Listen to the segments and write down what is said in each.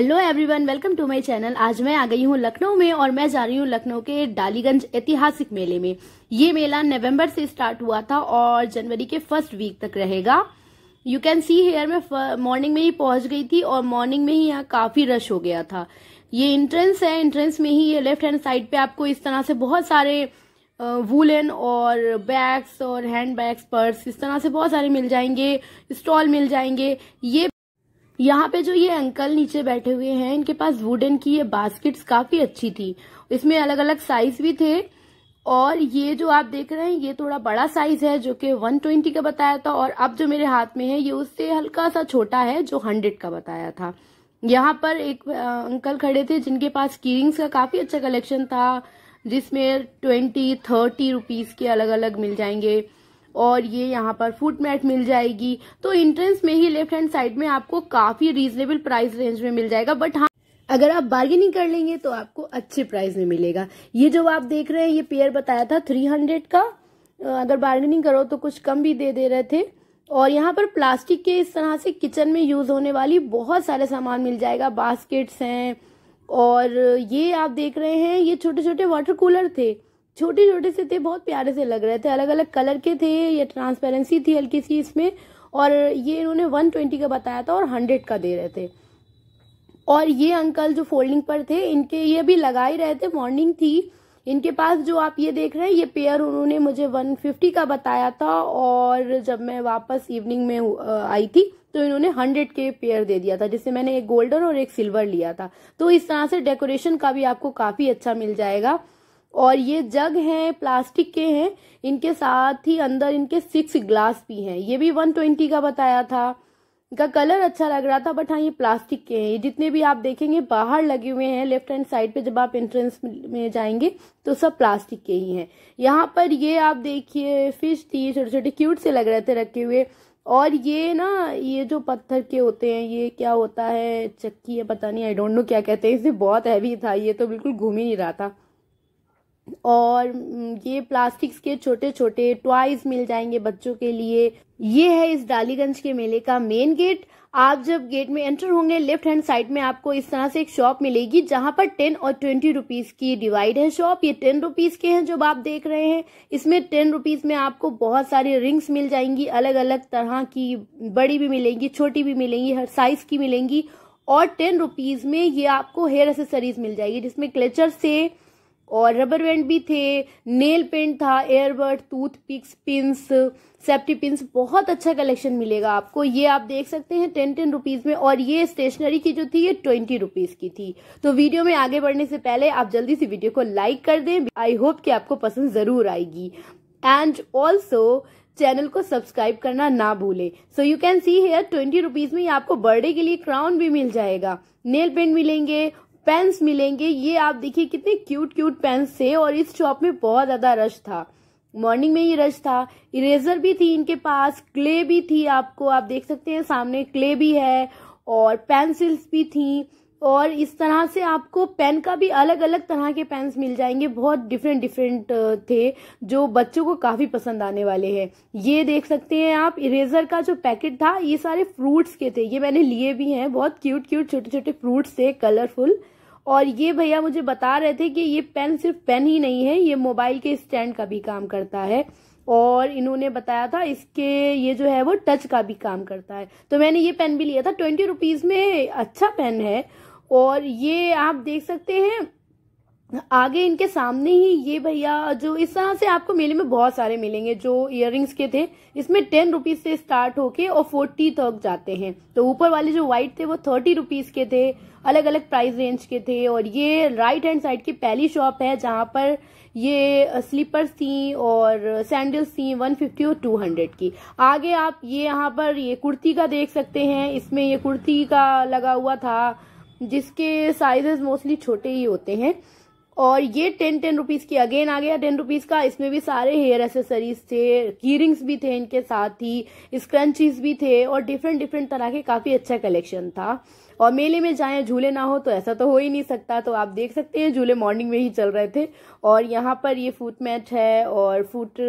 hello everyone welcome to my channel आज मैं आ गई हूँ लखनऊ में और मैं जा रही हूँ लखनऊ के डालीगंज ऐतिहासिक मेले में ये मेला नवंबर से स्टार्ट हुआ था और जनवरी के फर्स्ट वीक तक रहेगा यू कैन सी हेयर मैं मॉर्निंग में ही पहुंच गई थी और मॉर्निंग में ही यहाँ काफी रश हो गया था ये इंट्रेंस है इंट्रेंस में ही ये लेफ्ट हैंड साइड पे आपको इस तरह से बहुत सारे वुलन और बैग्स और हैंड बैग्स पर्स इस तरह से बहुत सारे मिल जाएंगे स्टॉल मिल जाएंगे ये यहाँ पे जो ये अंकल नीचे बैठे हुए हैं इनके पास वुडन की ये बास्केट्स काफी अच्छी थी इसमें अलग अलग साइज भी थे और ये जो आप देख रहे हैं ये थोड़ा बड़ा साइज है जो कि 120 का बताया था और अब जो मेरे हाथ में है ये उससे हल्का सा छोटा है जो 100 का बताया था यहाँ पर एक अंकल खड़े थे जिनके पास कीरिंग्स का काफी अच्छा कलेक्शन था जिसमें ट्वेंटी थर्टी रुपीज के अलग अलग मिल जाएंगे और ये यहाँ पर फुट मैट मिल जाएगी तो इंट्रेंस में ही लेफ्ट हैंड साइड में आपको काफी रीजनेबल प्राइस रेंज में मिल जाएगा बट हाँ अगर आप बार्गेनिंग कर लेंगे तो आपको अच्छे प्राइस में मिलेगा ये जो आप देख रहे हैं ये पेयर बताया था थ्री हंड्रेड का अगर बार्गेनिंग करो तो कुछ कम भी दे दे रहे थे और यहाँ पर प्लास्टिक के इस तरह से किचन में यूज होने वाली बहुत सारे सामान मिल जाएगा बास्केट्स हैं और ये आप देख रहे हैं ये छोटे छोटे वाटर कूलर थे छोटे छोटे से थे बहुत प्यारे से लग रहे थे अलग अलग कलर के थे ये ट्रांसपेरेंसी थी हल्की सी इसमें और ये इन्होंने वन ट्वेंटी का बताया था और हंड्रेड का दे रहे थे और ये अंकल जो फोल्डिंग पर थे इनके ये भी लगा ही रहे थे मॉर्निंग थी इनके पास जो आप ये देख रहे हैं ये पेयर उन्होंने मुझे 150 का बताया था और जब मैं वापस इवनिंग में आई थी तो इन्होंने 100 के पेयर दे दिया था जिससे मैंने एक गोल्डन और एक सिल्वर लिया था तो इस तरह से डेकोरेशन का भी आपको काफ़ी अच्छा मिल जाएगा और ये जग हैं प्लास्टिक के हैं इनके साथ ही अंदर इनके सिक्स ग्लास भी हैं ये भी वन ट्वेंटी का बताया था इनका कलर अच्छा लग रहा था बट हाँ ये प्लास्टिक के हैं ये जितने भी आप देखेंगे बाहर लगे हुए हैं लेफ्ट हैंड साइड पे जब आप एंट्रेंस में जाएंगे तो सब प्लास्टिक के ही हैं यहाँ पर ये आप देखिए फिश थी छोटे छोटे क्यूट से लग रहे थे रखे हुए और ये ना ये जो पत्थर के होते हैं ये क्या होता है चक्की है पता नहीं आई डोंट नो क्या कहते हैं इसमें बहुत हैवी था ये तो बिल्कुल घूम ही नहीं रहा था और ये प्लास्टिक्स के छोटे छोटे टॉयज मिल जाएंगे बच्चों के लिए ये है इस डालीगंज के मेले का मेन गेट आप जब गेट में एंटर होंगे लेफ्ट हैंड साइड में आपको इस तरह से एक शॉप मिलेगी जहां पर टेन और ट्वेंटी रुपीज की डिवाइड है शॉप ये टेन रुपीज के हैं जो आप देख रहे हैं इसमें टेन रुपीज में आपको बहुत सारी रिंग्स मिल जाएंगी अलग अलग तरह की बड़ी भी मिलेंगी छोटी भी मिलेंगी हर साइज की मिलेंगी और टेन रुपीज में ये आपको हेयर एसेसरीज मिल जाएगी जिसमें क्लेचर से और रबर बैंड भी थे नेल पेंट था एयरबर्ड tooth picks pins safety pins बहुत अच्छा कलेक्शन मिलेगा आपको ये आप देख सकते हैं टेन टेन रुपीज़ में और ये स्टेशनरी की जो थी ये ट्वेंटी रुपीज़ की थी तो वीडियो में आगे बढ़ने से पहले आप जल्दी से वीडियो को लाइक कर दें आई होप कि आपको पसंद ज़रूर आएगी एंड ऑल्सो चैनल को सब्सक्राइब करना ना भूले so you can see here twenty rupees में आपको बर्थडे के लिए क्राउन भी मिल जाएगा नेल पेंट मिलेंगे पेन्स मिलेंगे ये आप देखिए कितने क्यूट क्यूट पेन्स थे और इस शॉप में बहुत ज्यादा रश था मॉर्निंग में ही रश था इरेजर भी थी इनके पास क्ले भी थी आपको आप देख सकते हैं सामने क्ले भी है और पेंसिल्स भी थी और इस तरह से आपको पेन का भी अलग अलग तरह के पेन्स मिल जाएंगे बहुत डिफरेंट डिफरेंट थे जो बच्चों को काफ़ी पसंद आने वाले हैं ये देख सकते हैं आप इरेजर का जो पैकेट था ये सारे फ्रूट्स के थे ये मैंने लिए भी हैं बहुत क्यूट क्यूट छोटे छोटे फ्रूट्स थे कलरफुल और ये भैया मुझे बता रहे थे कि ये पेन सिर्फ पेन ही नहीं है ये मोबाइल के स्टैंड का भी काम करता है और इन्होंने बताया था इसके ये जो है वो टच का भी काम करता है तो मैंने ये पेन भी लिया था ट्वेंटी रुपीज़ में अच्छा पेन है और ये आप देख सकते हैं आगे इनके सामने ही ये भैया जो इस तरह से आपको मेले में बहुत सारे मिलेंगे जो इयर के थे इसमें टेन रुपीज से स्टार्ट होके और फोर्टी तक जाते हैं तो ऊपर वाले जो व्हाइट थे वो थर्टी रुपीज के थे अलग अलग प्राइस रेंज के थे और ये राइट हैंड साइड की पहली शॉप है जहां पर ये स्लीपर्स थी और सैंडल्स थी 150 और 200 की आगे आप ये यहाँ पर ये कुर्ती का देख सकते हैं इसमें ये कुर्ती का लगा हुआ था जिसके साइजेस मोस्टली छोटे ही होते हैं और ये टेन टेन रुपीज़ की अगेन आ गया टेन रुपीज़ का इसमें भी सारे हेयर एसेसरीज थे कीरिंग्स भी थे इनके साथ ही स्क्रंचीज भी थे और डिफरेंट डिफरेंट तरह के काफ़ी अच्छा कलेक्शन था और मेले में जाए झूले ना हो तो ऐसा तो हो ही नहीं सकता तो आप देख सकते हैं झूले मॉर्निंग में ही चल रहे थे और यहाँ पर ये फूट मैट है और फूट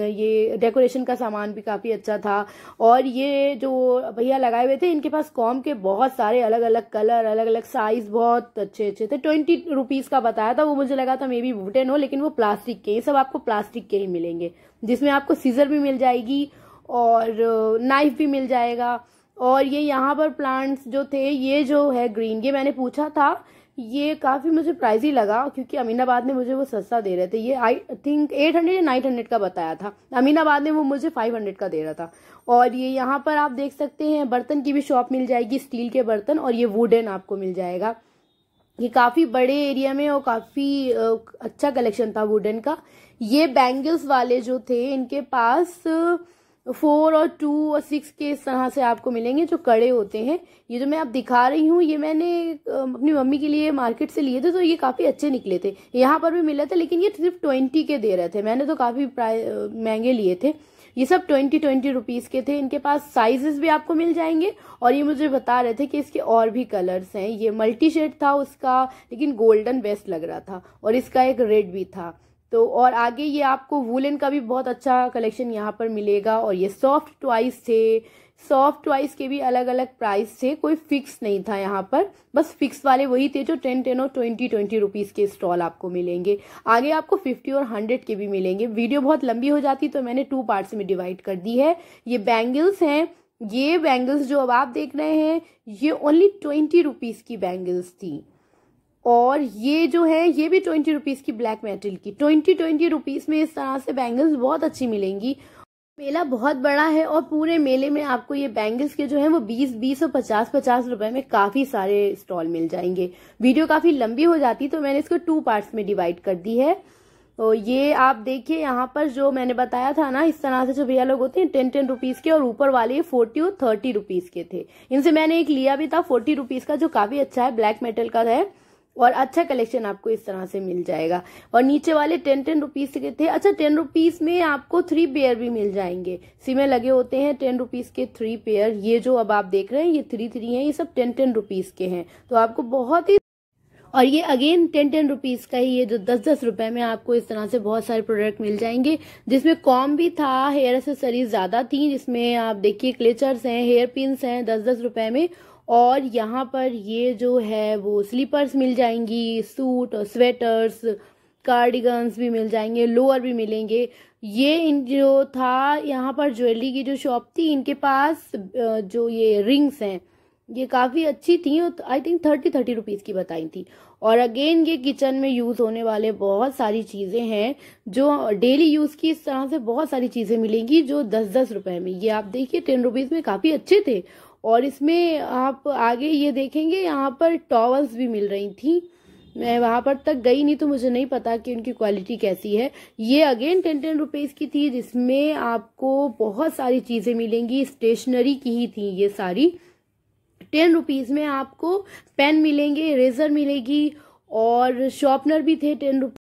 ये डेकोरेशन का सामान भी काफ़ी अच्छा था और ये जो भैया लगाए हुए थे इनके पास कॉम के बहुत सारे अलग अलग कलर अलग अलग साइज बहुत अच्छे अच्छे थे ट्वेंटी रुपीज़ का बताया था वो मुझे लगा था मे बी वुटन हो लेकिन वो प्लास्टिक के ही सब आपको प्लास्टिक के ही मिलेंगे जिसमें आपको सीजर भी मिल जाएगी और नाइफ भी मिल जाएगा और ये यहाँ पर प्लांट्स जो थे ये जो है ग्रीन ये मैंने पूछा था ये काफ़ी मुझे प्राइजी लगा क्योंकि अमीनाबाद में मुझे वो सस्ता दे रहे थे ये आई थिंक एट हंड्रेड या नाइन हंड्रेड का बताया था अमीनाबाद में वो मुझे फाइव हंड्रेड का दे रहा था और ये यहाँ पर आप देख सकते हैं बर्तन की भी शॉप मिल जाएगी स्टील के बर्तन और ये वुडन आपको मिल जाएगा ये काफ़ी बड़े एरिया में और काफ़ी अच्छा कलेक्शन था वुडन का ये बैंगल्स वाले जो थे इनके पास फोर और टू और सिक्स के इस तरह से आपको मिलेंगे जो कड़े होते हैं ये जो मैं आप दिखा रही हूँ ये मैंने अपनी मम्मी के लिए मार्केट से लिए थे तो ये काफ़ी अच्छे निकले थे यहाँ पर भी मिले थे लेकिन ये सिर्फ ट्वेंटी के दे रहे थे मैंने तो काफ़ी महंगे लिए थे ये सब ट्वेंटी ट्वेंटी रुपीज़ के थे इनके पास साइजेस भी आपको मिल जाएंगे और ये मुझे बता रहे थे कि इसके और भी कलर्स हैं ये मल्टी शेड था उसका लेकिन गोल्डन बेस्ट लग रहा था और इसका एक रेड भी था तो और आगे ये आपको वुलन का भी बहुत अच्छा कलेक्शन यहाँ पर मिलेगा और ये सॉफ्ट ट्वाइस थे सॉफ्ट ट्वाइस के भी अलग अलग प्राइस थे कोई फिक्स नहीं था यहाँ पर बस फिक्स वाले वही थे जो टेन टेन और ट्वेंटी ट्वेंटी रुपीज़ के स्टॉल आपको मिलेंगे आगे आपको फिफ्टी और हंड्रेड के भी मिलेंगे वीडियो बहुत लंबी हो जाती तो मैंने टू पार्ट्स में डिवाइड कर दी है ये बैंगल्स हैं ये बैंगल्स जो अब आप देख रहे हैं ये ओनली ट्वेंटी रुपीज़ की बैंगल्स थी और ये जो है ये भी ट्वेंटी रुपीज़ की ब्लैक मेटल की ट्वेंटी ट्वेंटी रुपीज़ में इस तरह से बैंगल्स बहुत अच्छी मिलेंगी मेला बहुत बड़ा है और पूरे मेले में आपको ये बैंगल्स के जो है वो 20 20 और 50 50 रुपए में काफी सारे स्टॉल मिल जाएंगे वीडियो काफी लंबी हो जाती तो मैंने इसको टू पार्ट्स में डिवाइड कर दी है तो ये आप देखिए यहाँ पर जो मैंने बताया था ना इस तरह से जो भैया लोग होते हैं टेन टेन रुपीज़ के और ऊपर वाले फोर्टी और थर्टी रुपीज़ के थे इनसे मैंने एक लिया भी था फोर्टी रुपीज़ का जो काफ़ी अच्छा है ब्लैक मेटल का है और अच्छा कलेक्शन आपको इस तरह से मिल जाएगा और नीचे वाले टेन टेन रुपीज के थे अच्छा टेन रुपीज में आपको थ्री पेयर भी मिल जाएंगे सिमे लगे होते हैं टेन रुपीज के थ्री पेयर ये जो अब आप देख रहे हैं ये थ्री थ्री हैं ये सब टेन टेन रुपीज के हैं तो आपको बहुत ही और ये अगेन टेन टेन रुपीज़ का ही ये जो दस दस रुपए में आपको इस तरह से बहुत सारे प्रोडक्ट मिल जाएंगे जिसमें कॉम भी था हेयर एसेसरीज ज़्यादा थी जिसमें आप देखिए क्लेचर्स हैं हेयर पिन हैं दस दस रुपए में और यहाँ पर ये जो है वो स्लीपर्स मिल जाएंगी सूट और स्वेटर्स कार्डिगन्स भी मिल जाएंगे लोअर भी मिलेंगे ये इन जो था यहाँ पर ज्वेलरी की जो शॉप थी इनके पास जो ये रिंग्स हैं ये काफ़ी अच्छी थी I think thirty thirty rupees की बताई थी और अगेन ये किचन में यूज़ होने वाले बहुत सारी चीज़ें हैं जो डेली यूज़ की इस तरह से बहुत सारी चीज़ें मिलेंगी जो दस दस रुपए में ये आप देखिए टेन रुपीज़ में काफ़ी अच्छे थे और इसमें आप आगे ये देखेंगे यहाँ पर टॉवल्स भी मिल रही थी मैं वहाँ पर तक गई नहीं तो मुझे नहीं पता कि उनकी क्वालिटी कैसी है ये अगेन टेन टेन रुपीज़ की थी जिसमें आपको बहुत सारी चीज़ें मिलेंगी स्टेशनरी की ही थी ये सारी टेन रुपीज़ में आपको पेन मिलेंगे इरेजर मिलेगी और शॉर्पनर भी थे टेन रुपीज़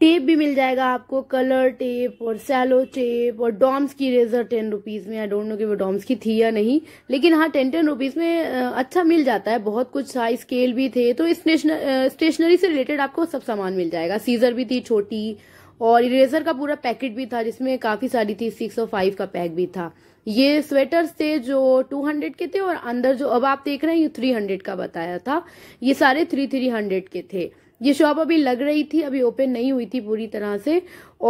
टेप भी मिल जाएगा आपको कलर टेप और सैलो टेप और डॉम्स की रेजर टेन रुपीज़ में आई डोंट नो कि वो डॉम्स की थी या नहीं लेकिन हाँ टेन टेन रुपीज़ में अच्छा मिल जाता है बहुत कुछ साइज स्केल भी थे तो स्टेशनरी से रिलेटेड आपको सब सामान मिल जाएगा सीजर भी थी छोटी और इरेजर का पूरा पैकेट भी था जिसमें काफ़ी सारी थी सिक्स और फाइव का पैक भी था ये स्वेटर्स थे जो 200 के थे और अंदर जो अब आप देख रहे हैं ये 300 का बताया था ये सारे थ्री थ्री हंड्रेड के थे ये शॉप अभी लग रही थी अभी ओपन नहीं हुई थी पूरी तरह से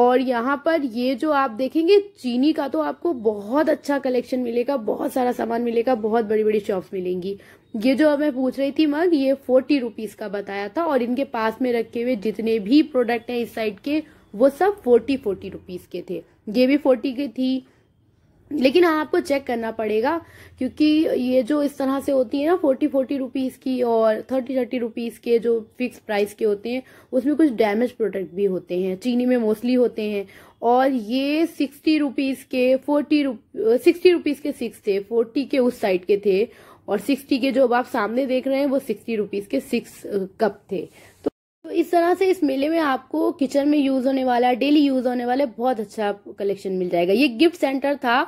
और यहाँ पर ये जो आप देखेंगे चीनी का तो आपको बहुत अच्छा कलेक्शन मिलेगा बहुत सारा सामान मिलेगा बहुत बड़ी बड़ी शॉप्स मिलेंगी ये जो मैं पूछ रही थी मग ये फोर्टी रुपीज का बताया था और इनके पास में रखे हुए जितने भी प्रोडक्ट हैं इस साइड के वो सब फोर्टी फोर्टी रुपीज के थे ये भी फोर्टी की थी लेकिन हाँ आपको चेक करना पड़ेगा क्योंकि ये जो इस तरह से होती है ना फोर्टी फोर्टी रुपीज़ की और थर्टी थर्टी रुपीज़ के जो फिक्स प्राइस के होते हैं उसमें कुछ डैमेज प्रोडक्ट भी होते हैं चीनी में मोस्टली होते हैं और ये सिक्सटी रुपीज़ के फोर्टी रुप सिक्सटी रुपीज़ के सिक्स थे फोर्टी के उस साइड के थे और सिक्सटी के जो अब आप सामने देख रहे हैं वो सिक्सटी रुपीज़ के सिक्स कप uh, थे तो इस तरह से इस मेले में आपको किचन में यूज होने वाला डेली यूज होने वाला बहुत अच्छा कलेक्शन मिल जाएगा ये गिफ्ट सेंटर था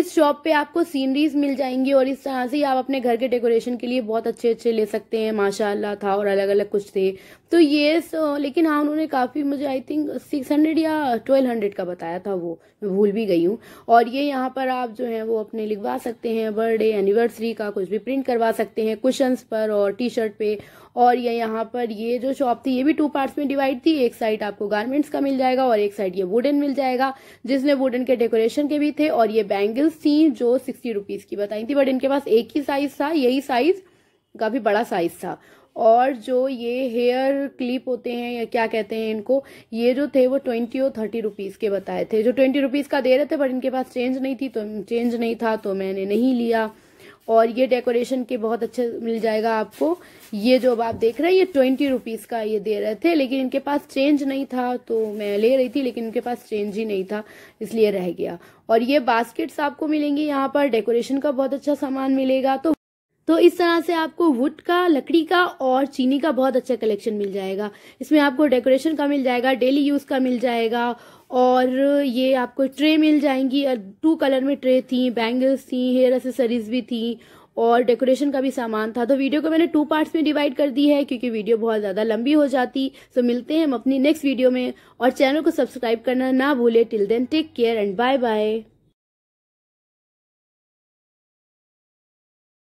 इस शॉप पे आपको सीनरीज मिल जाएंगी और इस तरह से आप अपने घर के डेकोरेशन के लिए बहुत अच्छे अच्छे ले सकते हैं माशाल्लाह था और अलग अलग कुछ थे तो ये सो, लेकिन हाँ उन्होंने काफी मुझे आई थिंक सिक्स हंड्रेड या ट्वेल्व हंड्रेड का बताया था वो मैं भूल भी गई हूँ और ये यहाँ पर आप जो है वो अपने लिखवा सकते हैं बर्थडे एनिवर्सरी का कुछ भी प्रिंट करवा सकते हैं कुशंस पर और टी शर्ट पे और ये यहाँ पर ये जो शॉप थी ये भी टू पार्ट्स में डिवाइड थी एक साइड आपको गारमेंट्स का मिल जाएगा और एक साइड ये वुडन मिल जाएगा जिसमें वुडन के डेकोरेशन के भी थे और ये बैंगल्स थी जो सिक्सटी रुपीज़ की बताई थी बट इनके पास एक ही साइज़ था यही साइज़ काफ़ी बड़ा साइज़ था और जो ये हेयर क्लिप होते हैं या क्या कहते हैं इनको ये जो थे वो ट्वेंटी और थर्टी रुपीज़ के बताए थे जो ट्वेंटी रुपीज़ का दे रहे थे बट इनके पास चेंज नहीं थी तो चेंज नहीं था तो मैंने नहीं लिया और ये डेकोरेशन के बहुत अच्छे मिल जाएगा आपको ये जो अब आप देख रहे हैं ये ट्वेंटी रुपीज़ का ये दे रहे थे लेकिन इनके पास चेंज नहीं था तो मैं ले रही थी लेकिन इनके पास चेंज ही नहीं था इसलिए रह गया और ये बास्केट्स आपको मिलेंगे यहाँ पर डेकोरेशन का बहुत अच्छा सामान मिलेगा तो तो इस तरह से आपको वुड का लकड़ी का और चीनी का बहुत अच्छा कलेक्शन मिल जाएगा इसमें आपको डेकोरेशन का मिल जाएगा डेली यूज़ का मिल जाएगा और ये आपको ट्रे मिल जाएंगी टू कलर में ट्रे थी बैंगल्स थी हेयर एसेसरीज भी थी और डेकोरेशन का भी सामान था तो वीडियो को मैंने टू पार्ट्स में डिवाइड कर दी है क्योंकि वीडियो बहुत ज़्यादा लंबी हो जाती सो मिलते हैं हम अपनी नेक्स्ट वीडियो में और चैनल को सब्सक्राइब करना ना भूले till then take care and bye bye